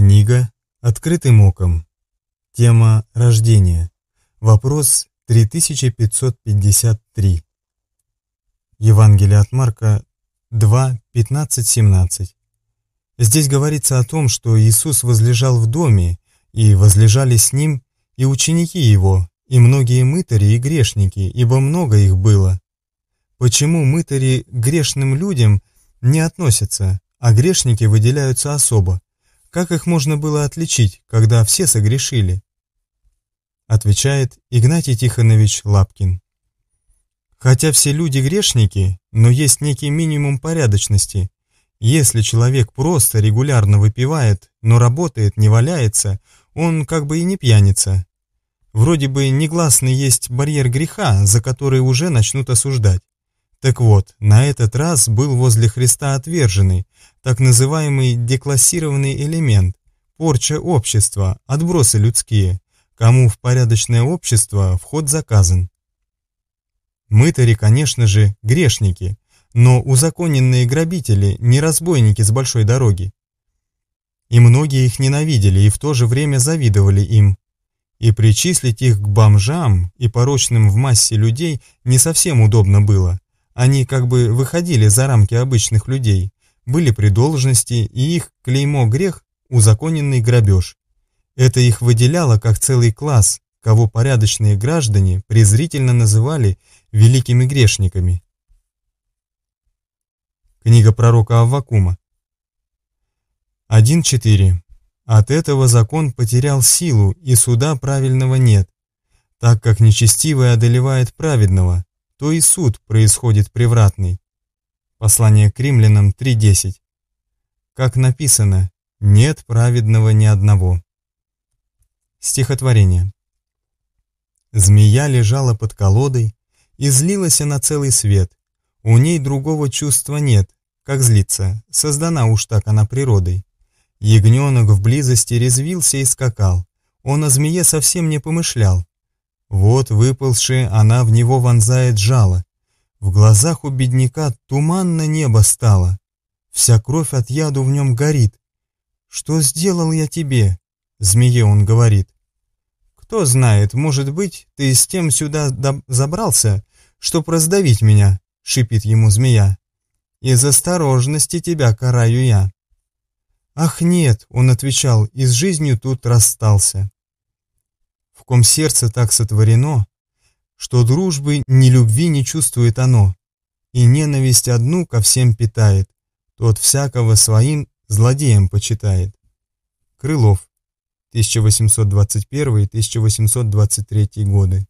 Книга «Открытым оком». Тема «Рождение». Вопрос 3553. Евангелие от Марка 2, 15, 17. Здесь говорится о том, что Иисус возлежал в доме, и возлежали с Ним и ученики Его, и многие мытари и грешники, ибо много их было. Почему мытари к грешным людям не относятся, а грешники выделяются особо? Как их можно было отличить, когда все согрешили? Отвечает Игнатий Тихонович Лапкин. Хотя все люди грешники, но есть некий минимум порядочности. Если человек просто регулярно выпивает, но работает, не валяется, он как бы и не пьяница. Вроде бы негласный есть барьер греха, за который уже начнут осуждать. Так вот, на этот раз был возле Христа отверженный, так называемый деклассированный элемент, порча общества, отбросы людские, кому в порядочное общество вход заказан. Мытари, конечно же, грешники, но узаконенные грабители не разбойники с большой дороги. И многие их ненавидели и в то же время завидовали им. И причислить их к бомжам и порочным в массе людей не совсем удобно было – они как бы выходили за рамки обычных людей, были при должности, и их клеймо-грех – узаконенный грабеж. Это их выделяло как целый класс, кого порядочные граждане презрительно называли великими грешниками. Книга пророка Аввакума. 1.4. От этого закон потерял силу, и суда правильного нет, так как нечестивый одолевает праведного, то и суд происходит превратный. Послание к римлянам 3.10. Как написано, нет праведного ни одного. Стихотворение. Змея лежала под колодой, и злилась на целый свет. У ней другого чувства нет, как злиться, создана уж так она природой. Ягненок в близости резвился и скакал, он о змее совсем не помышлял, вот, выползшая, она в него вонзает жало. В глазах у бедняка туманно небо стало. Вся кровь от яду в нем горит. «Что сделал я тебе?» — змее он говорит. «Кто знает, может быть, ты с тем сюда забрался, чтоб раздавить меня», — шипит ему змея. «Из осторожности тебя караю я». «Ах нет», — он отвечал, из с жизнью тут расстался» в ком сердце так сотворено, что дружбы ни любви не чувствует оно, и ненависть одну ко всем питает, тот всякого своим злодеем почитает. Крылов, 1821-1823 годы.